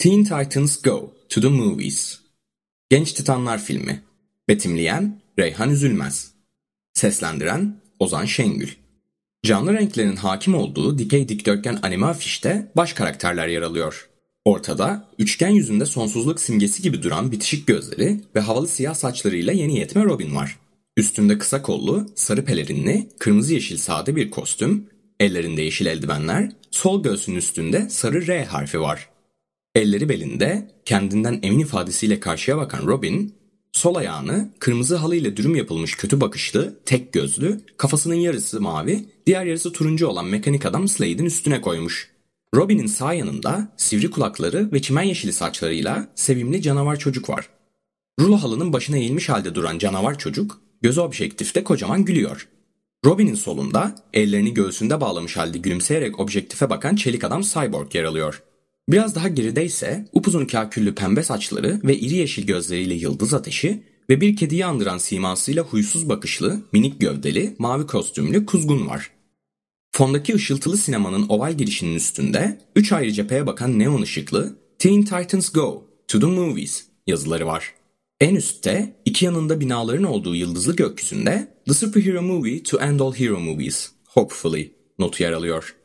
Teen Titans Go to the Movies Genç Titanlar filmi Betimleyen Reyhan Üzülmez Seslendiren Ozan Şengül Canlı renklerin hakim olduğu dikey dikdörtgen anime afişte baş karakterler yer alıyor. Ortada üçgen yüzünde sonsuzluk simgesi gibi duran bitişik gözleri ve havalı siyah saçlarıyla yeni yetme Robin var. Üstünde kısa kollu, sarı pelerinli, kırmızı yeşil sade bir kostüm, ellerinde yeşil eldivenler, sol göğsünün üstünde sarı R harfi var. Elleri belinde, kendinden emin ifadesiyle karşıya bakan Robin, sol ayağını kırmızı halı ile dürüm yapılmış kötü bakışlı, tek gözlü, kafasının yarısı mavi, diğer yarısı turuncu olan mekanik adam Slade'in üstüne koymuş. Robin'in sağ yanında sivri kulakları ve çimen yeşili saçlarıyla sevimli canavar çocuk var. Rulo halının başına eğilmiş halde duran canavar çocuk, gözü objektifte kocaman gülüyor. Robin'in solunda ellerini göğsünde bağlamış halde gülümseyerek objektife bakan çelik adam Cyborg yer alıyor. Biraz daha geride ise upuzun kaküllü pembe saçları ve iri yeşil gözleriyle yıldız ateşi ve bir kediyi andıran simasıyla huysuz bakışlı, minik gövdeli, mavi kostümlü kuzgun var. Fondaki ışıltılı sinemanın oval girişinin üstünde 3 ayrı cepheye bakan neon ışıklı Teen Titans Go! To the Movies yazıları var. En üstte iki yanında binaların olduğu yıldızlı gökyüzünde The Superhero Movie to End All Hero Movies, Hopefully notu yer alıyor.